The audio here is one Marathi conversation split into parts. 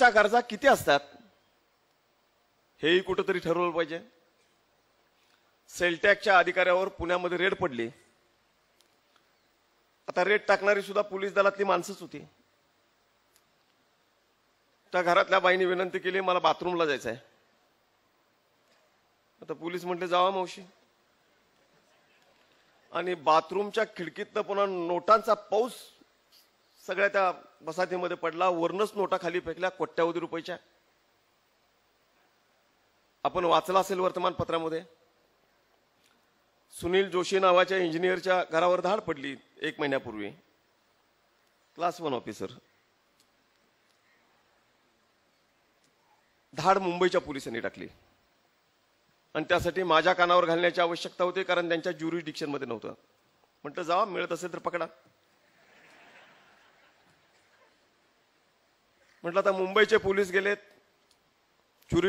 च्या गरजा किती असतात हेही कुठंतरी ठरवलं पाहिजे सेलटॅकच्या अधिकाऱ्यावर पुण्यामध्ये रेड पडली आता रेड टाकणारी सुद्धा पोलीस दलातली माणसंच होती त्या घरातल्या बाईने विनंती केली मला बाथरूमला जायचं आहे आता पोलीस म्हटले जावा मावशी आणि बाथरूमच्या खिडकीतनं पुन्हा नोटांचा पाऊस सगळ्या त्या बसातीमध्ये पडला वरूनच नोटा खाली फेकल्या कोट्यावधी रुपयाच्या आपण वाचला असेल वर्तमानपत्रामध्ये सुनील जोशी नावाच्या इंजिनियरच्या घरावर धाड पडली एक महिन्यापूर्वी क्लास वन ऑफिसर धाड मुंबईच्या पोलिसांनी टाकली आणि त्यासाठी माझ्या कानावर घालण्याची आवश्यकता होती कारण त्यांच्या मध्ये नव्हतं म्हटलं जावा मिळत असेल तर पकडा म्हटलं आता मुंबईचे पोलीस गेलेत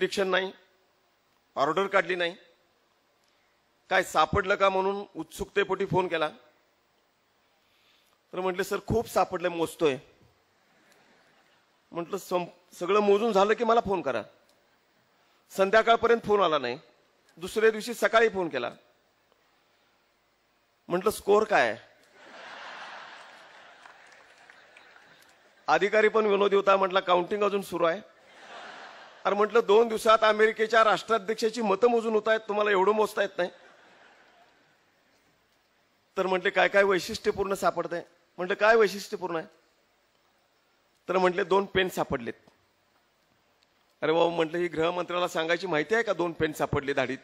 डिक्शन नाही ऑर्डर काढली नाही काय सापडलं का म्हणून उत्सुकतेपोटी फोन केला तर म्हटले सर खूप सापडलं मोजतोय म्हटलं सं सगळं मोजून झालं की मला फोन करा संध्याकाळपर्यंत फोन आला नाही दुसऱ्या दिवशी सकाळी फोन केला म्हटलं स्कोअर काय आहे अधिकारी पण विनोदी होता म्हटलं काउंटिंग अजून सुरू आहे अरे म्हटलं दोन दिवसात अमेरिकेच्या राष्ट्राध्यक्षाची मतं मोजून होत आहेत तुम्हाला एवढं मोजता येत नाही तर म्हटले काय काय वैशिष्ट्यपूर्ण सापडत आहे म्हटलं काय वैशिष्ट्यपूर्ण आहे तर म्हटले दोन पेन सापडलेत अरे बाबा म्हंटल ही गृहमंत्र्याला सांगायची माहिती आहे का दोन पेन सापडले धाडीत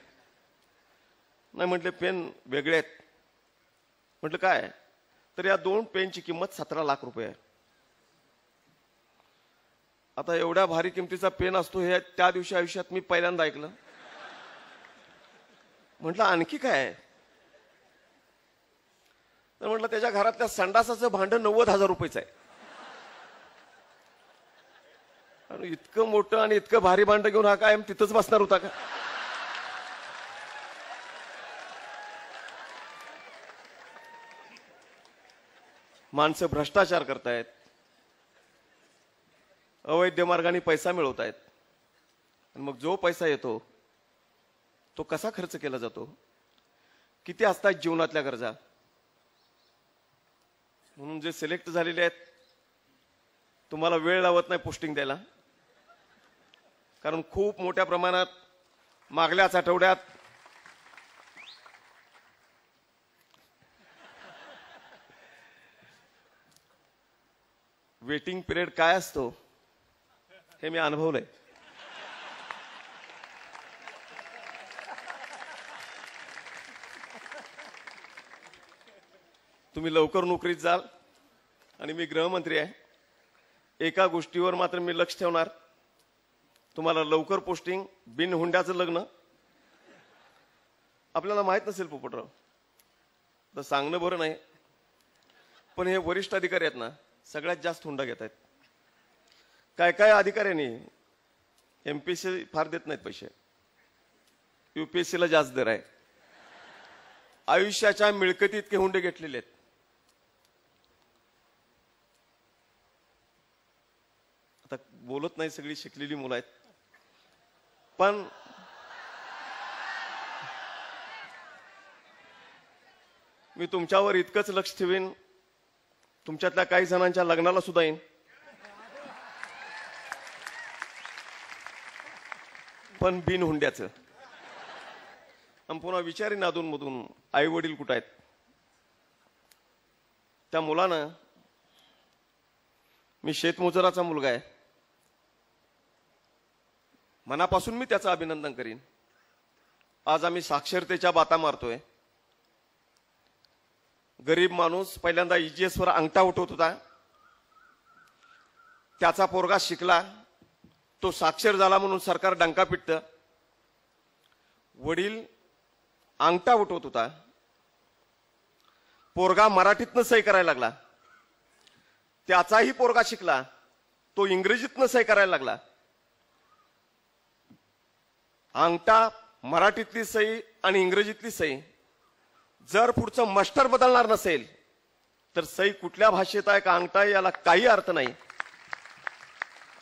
नाही म्हटले पेन वेगळे आहेत म्हटलं काय तर या दोन पेनची किंमत सतरा लाख रुपये आहे आता एवढ्या भारी किमतीचा पेन असतो हे त्या दिवशी आयुष्यात मी पहिल्यांदा ऐकलं म्हटलं आणखी काय तर म्हटलं त्याच्या घरातल्या संडासाचं भांडं नव्वद हजार रुपयेच आहे आणि इतकं मोठं आणि इतकं भारी भांडं घेऊन हा कायम तिथंच बसणार होता का माणसं भ्रष्टाचार करतायत अवैध मार्गाने पैसा मिळवत आहेत आणि मग जो पैसा येतो तो कसा खर्च केला जातो किती असतात जीवनातल्या गरजा म्हणून जे सिलेक्ट झालेले आहेत तुम्हाला वेळ लावत नाही पोस्टिंग द्यायला कारण खूप मोठ्या प्रमाणात मागल्याच आठवड्यात वेटिंग पिरियड काय असतो हे मी अनुभवलंय तुम्ही लवकर नोकरीत जाल आणि मी गृहमंत्री आहे एका गोष्टीवर मात्र मी लक्ष ठेवणार तुम्हाला लवकर पोस्टिंग बिन हुंड्याचं लग्न आपल्याला माहित नसेल पोपटराव तर सांगणं बरं नाही पण हे वरिष्ठ अधिकारी आहेत ना सगळ्यात जास्त हुंडा घेत आहेत काय काय अधिकाऱ्यांनी एमपीएससी फार देत नाहीत पैसे यू पी एस जास्त दर आहे आयुष्याच्या मिळकती इतके हुंडे घेतलेले आहेत आता बोलत नाही सगळी शिकलेली मुलं आहेत पण मी तुमच्यावर इतकंच लक्ष ठेवीन तुमच्यातल्या काही जणांच्या लग्नाला सुद्धा येईन पण बिन हुंड्याचं पुन्हा विचारी मधून आई वडील कुठं आहेत त्या मुलानं मी शेतमुजराचा मुलगा आहे मनापासून मी त्याचं अभिनंदन करीन आज आम्ही साक्षरतेच्या बाता मारतोय गरीब माणूस पहिल्यांदा वर अंगठा उठवत होता त्याचा पोरगा शिकला तो साक्षर झाला म्हणून सरकार डंका पिटत वडील अंगठा उठवत होता पोरगा मराठीतनं सही करायला लागला त्याचाही पोरगा शिकला तो इंग्रजीतनं सही करायला लागला अंगठा मराठीतली सही आणि इंग्रजीतली सही जर पुढचं मास्टर बदलणार नसेल तर सई कुठल्या भाषेत आहे का अंगठा याला काही अर्थ नाही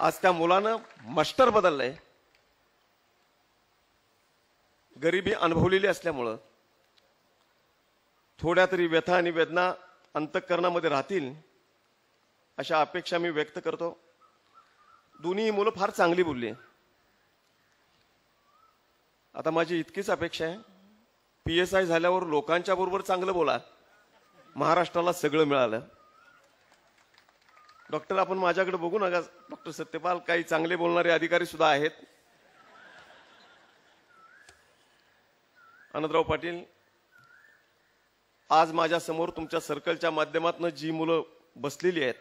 आज त्या मुलानं मास्टर बदललंय गरिबी अनुभवलेली असल्यामुळं थोड्या तरी व्यथा आणि वेदना अंतःकरणामध्ये राहतील अशा अपेक्षा मी व्यक्त करतो दोन्ही मुलं फार चांगली बोलली आता माझी इतकीच अपेक्षा आहे पी एस आय झाल्यावर लोकांच्या बरोबर चांगलं बोला महाराष्ट्राला सगळं मिळालं डॉक्टर आपण माझ्याकडे बघू नका डॉक्टर सत्यपाल काही चांगले बोलणारे अधिकारी सुद्धा आहेत आनंदराव पाटील आज माझ्या समोर तुमच्या सर्कलच्या माध्यमातून जी मुलं बसलेली आहेत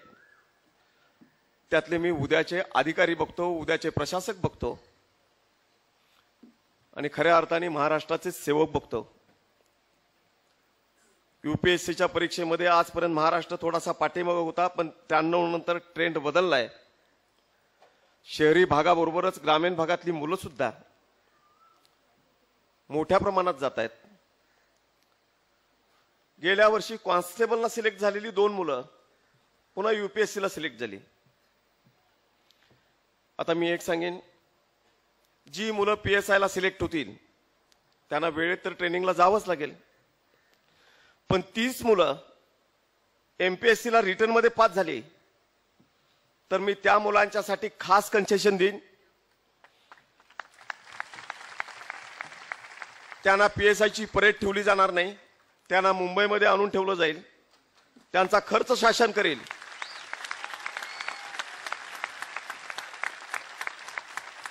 त्यातले मी उद्याचे अधिकारी बघतो उद्याचे प्रशासक बघतो आणि खऱ्या अर्थाने महाराष्ट्राचे सेवक बघतो सीच्या परीक्षेमध्ये आजपर्यंत महाराष्ट्र थोडासा पाठीमागं होता पण त्र्याण्णव ट्रेंड बदललाय शहरी भागाबरोबरच ग्रामीण भागातली मुलं सुद्धा मोठ्या प्रमाणात जात आहेत गेल्या वर्षी कॉन्स्टेबलला सिलेक्ट झालेली दोन मुलं पुन्हा युपीएससीला सिलेक्ट झाली आता मी एक सांगेन जी मुलं पी एस आयला सिलेक्ट होतील त्यांना वेळेत तर ट्रेनिंगला जावंच लागेल पण तीच मुलं एम पी एस सीला रिटर्नमध्ये पास झाली तर मी त्या मुलांच्यासाठी खास कन्सेशन देईन त्यांना पी एस परेड ठेवली जाणार नाही त्यांना मुंबईमध्ये आणून ठेवलं जाईल त्यांचा खर्च शासन करेल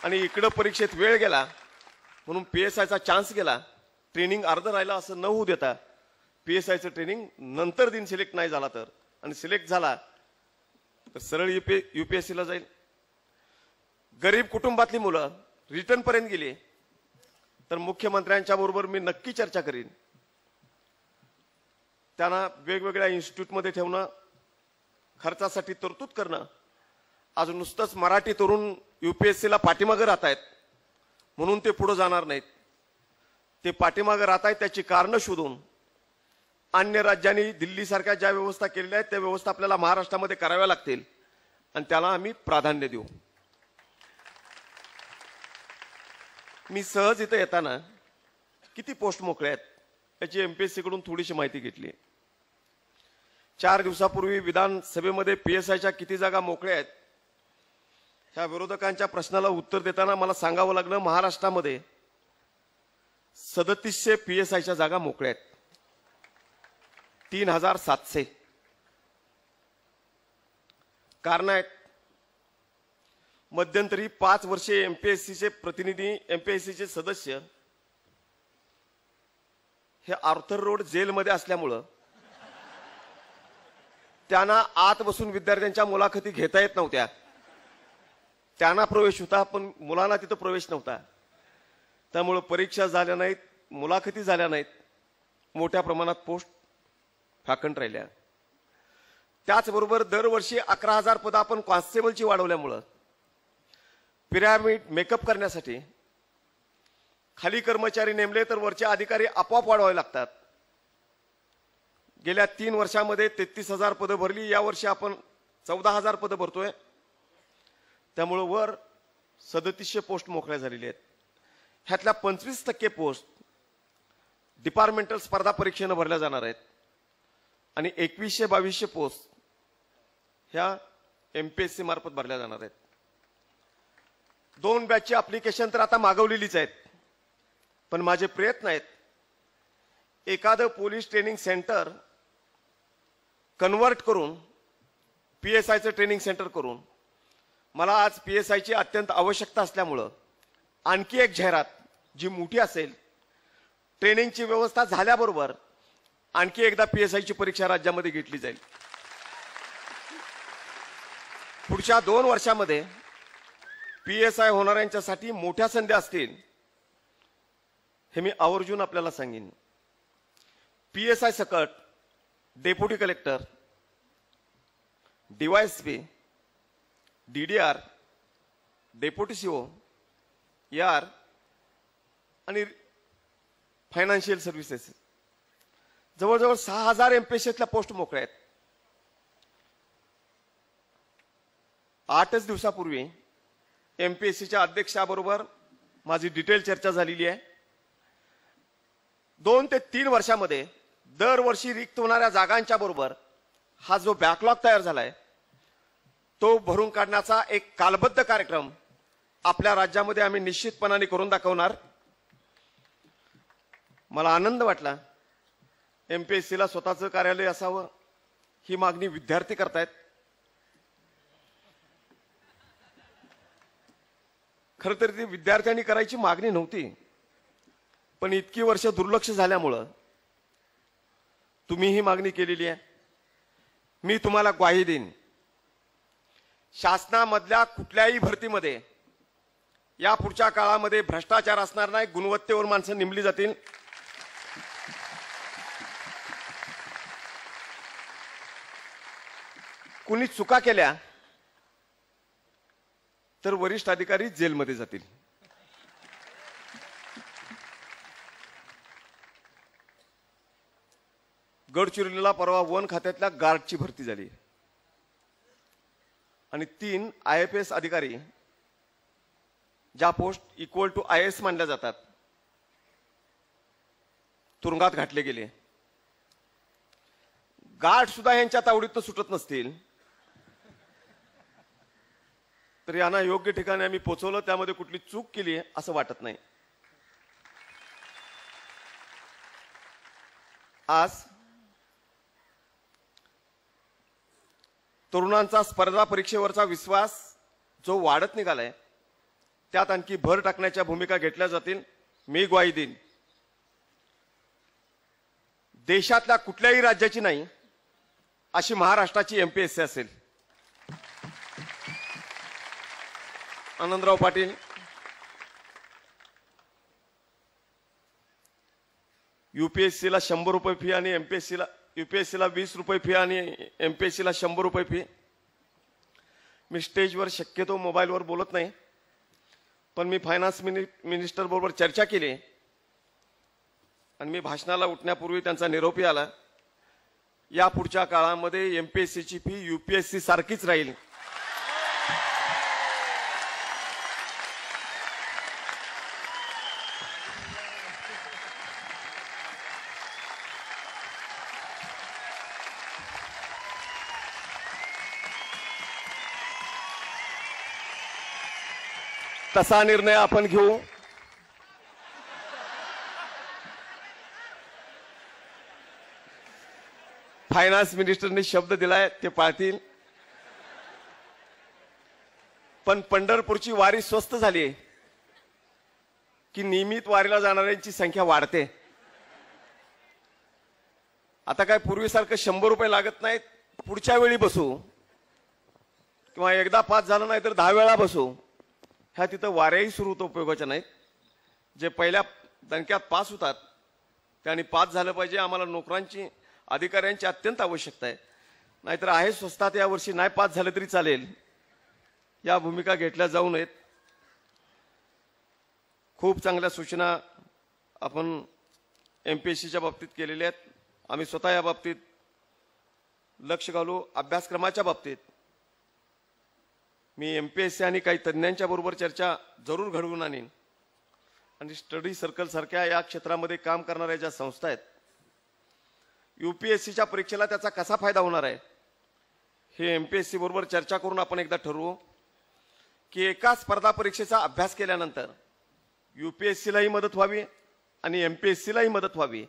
आणि इकडं परीक्षेत वेळ गेला म्हणून पी एस आयचा चान्स गेला ट्रेनिंग अर्ध राहिला असं न होऊ देता पी एस आयचं ट्रेनिंग नंतर दिन सिलेक्ट नाही झाला तर आणि सिलेक्ट झाला तर सरळ युपी पी जाईल गरीब कुटुंबातली मुलं रिटर्नपर्यंत गेली तर मुख्यमंत्र्यांच्या बरोबर मी नक्की चर्चा करीन त्यांना वेगवेगळ्या इन्स्टिट्यूटमध्ये ठेवणं खर्चासाठी तरतूद करणं आज नुसतंच मराठी तरुण युपीएससीला पाठीमागं राहत आहेत म्हणून ते पुढं जाणार नाहीत ते पाठीमागं राहत आहेत त्याची कारणं शोधून अन्य राज्यांनी दिल्लीसारख्या ज्या व्यवस्था केलेल्या आहेत त्या व्यवस्था आपल्याला महाराष्ट्रामध्ये कराव्या लागतील आणि त्याला आम्ही प्राधान्य देऊ मी सहज इथं येताना किती पोस्ट मोकळ्या आहेत याची एम पी एस सीकडून थोडीशी माहिती घेतली चार दिवसापूर्वी विधानसभेमध्ये पी एस आयच्या किती जागा मोकळ्या आहेत ह्या विरोधकांच्या प्रश्नाला उत्तर देताना मला सांगावं लागलं महाराष्ट्रामध्ये सदतीसशे पी एस आयच्या जागा मोकळ्या आहेत तीन हजार सातशे कारण आहेत मध्यंतरी पाच वर्षे एमपीएससीचे प्रतिनिधी एमपीएससीचे सदस्य हे आर्थर रोड जेलमध्ये असल्यामुळं त्यांना आत बसून विद्यार्थ्यांच्या मुलाखती घेता येत नव्हत्या त्यांना प्रवेश होता पण मुलांना तिथं प्रवेश नव्हता त्यामुळं परीक्षा झाल्या नाहीत मुलाखती झाल्या नाहीत मोठ्या प्रमाणात पोस्ट फाकण राहिल्या त्याचबरोबर दरवर्षी अकरा हजार पदं आपण कॉन्स्टेबलची वाढवल्यामुळं पिरामिड मेकअप करण्यासाठी खाली कर्मचारी नेमले तर वरचे अधिकारी आपोआप वाढवावे लागतात गेल्या तीन वर्षामध्ये तेहतीस हजार पदं भरली यावर्षी आपण चौदा हजार पदं भरतोय त्यामुळं वर सदतीसशे पोस्ट मोकळ्या झालेल्या आहेत ह्यातल्या पंचवीस टक्के पोस्ट डिपार्टमेंटल स्पर्धा परीक्षेनं भरल्या जाणार आहेत आणि एकवीसशे बावीसशे पोस्ट ह्या एम पी एस सी मार्फत भरल्या जाणार आहेत दोन बॅचची अप्लिकेशन तर आता मागवलेलीच आहेत पण माझे प्रयत्न आहेत एखादं पोलीस ट्रेनिंग सेंटर कन्वर्ट करून पी एस आयचं ट्रेनिंग सेंटर करून मला आज पी एस आयची अत्यंत आवश्यकता असल्यामुळं आणखी एक जाहिरात जी मोठी असेल ट्रेनिंगची व्यवस्था झाल्याबरोबर आणखी एकदा पी एस आयची परीक्षा राज्यामध्ये घेतली जाईल पुढच्या दोन वर्षामध्ये पी एस आय होणाऱ्यांच्यासाठी मोठ्या संधी असतील हे मी आवर्जून आपल्याला सांगेन पी एस आय सकट deputy collector S P D R deputy CEO यार आणि फायनान्शियल सर्व्हिसेस जवळजवळ सहा हजार एमपीएससीतल्या पोस्ट मोकळ्या आहेत आठच दिवसापूर्वी एमपीएससीच्या अध्यक्षाबरोबर माझी डिटेल चर्चा झालेली आहे दोन ते तीन वर्षामध्ये दरवर्षी रिक्त होणाऱ्या जागांच्या बरोबर हा जो बॅकलॉग तयार झालाय तो भरून काढण्याचा एक कालबद्ध कार्यक्रम आपल्या राज्यामध्ये आम्ही निश्चितपणाने करून दाखवणार मला आनंद वाटला एम पी एस स्वतःचं कार्यालय असावं ही मागणी विद्यार्थी करतायत खरं तर ती विद्यार्थ्यांनी करायची मागणी नव्हती पण इतकी वर्ष दुर्लक्ष झाल्यामुळं तुम्ही ही मागणी केलेली आहे मी तुम्हाला ग्वाही देईन शासनामधल्या कुठल्याही भरतीमध्ये या पुढच्या काळामध्ये भ्रष्टाचार असणार नाही गुणवत्तेवर माणसं निमली जातील कुणी चुका केल्या तर वरिष्ठ अधिकारी जेलमध्ये जातील गडचिरोलीला परवा वन खात्यातल्या गार्डची भरती झाली आणि तीन आय एफ अधिकारी ज्या post equal to I S मानल्या जातात तुरुंगात घातले गेले गार्ड सुद्धा यांच्या तावडीतनं सुटत नसतील तर यांना योग्य ठिकाणी आम्ही पोचवलं त्यामध्ये कुठली चूक केली असं वाटत नाही आज तरुणांचा स्पर्धा परीक्षेवरचा विश्वास जो वाढत निघालाय त्यात आणखी भर टाकण्याच्या भूमिका घेतल्या जातील मी ग्वाही देईन देशातल्या कुठल्याही राज्याची नाही अशी महाराष्ट्राची एमपीएससी असेल आनंदराव पाटील युपीएससीला शंभर रुपये फी आणि एमपीएससीला युपीएससीला वीस रुपये फी आणि एमपीएससीला शंभर रुपये फी मी स्टेजवर शक्यतो मोबाईलवर बोलत नाही पण मी फायनान्स मिनिस्टर बरोबर चर्चा केली आणि मी भाषणाला उठण्यापूर्वी त्यांचा निरोपी आला या पुढच्या काळामध्ये एम पी एस सीची fee U P S C सारखीच राहील तसा निर्णय आपण घेऊ फायनान्स मिनिस्टरने शब्द दिलाय ते पाळतील पण पंढरपूरची वारी स्वस्त झाली की नियमित वारीला जाणाऱ्यांची संख्या वाढते आता काय पूर्वीसारखं शंभर रुपये लागत नाहीत पुढच्या वेळी बसू किंवा एकदा पाच झालं नाही तर दहा वेळा बसू ह्या तिथं वाऱ्याही सुरू होतो उपयोगाच्या नाहीत जे पहिल्या दणक्यात पास होतात ते आणि पास झालं पाहिजे आम्हाला नोकरांची अधिकाऱ्यांची अत्यंत आवश्यकता आहे नाहीतर आहे स्वस्तात यावर्षी नाही पास झालं तरी चालेल या भूमिका घेतल्या जाऊ नयेत खूप चांगल्या सूचना आपण एम पी एस सीच्या बाबतीत केलेल्या आहेत आम्ही स्वतः या बाबतीत लक्ष घालू अभ्यासक्रमाच्या बाबतीत मी एम पी एस सी आणि काही तज्ज्ञांच्या बरोबर चर्चा जरूर घडवून आणेन आणि स्टडी सर्कल सारख्या या क्षेत्रामध्ये काम करणाऱ्या ज्या संस्था आहेत युपीएससीच्या परीक्षेला त्याचा कसा फायदा होणार आहे हे एम पी एस सी बरोबर चर्चा करून आपण एकदा ठरवू की एका स्पर्धा परीक्षेचा अभ्यास केल्यानंतर यू पी एस सीलाही मदत व्हावी आणि एम पी एस सीलाही मदत व्हावी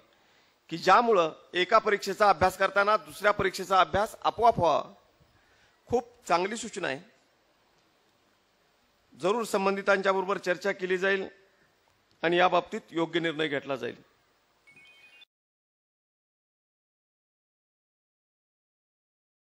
की ज्यामुळं एका परीक्षेचा अभ्यास करताना दुसऱ्या परीक्षेचा अभ्यास आपोआप व्हावा खूप चांगली सूचना आहे जरूर संबंधितांच्याबरोबर चर्चा केली जाईल आणि याबाबतीत योग्य निर्णय घेतला जाईल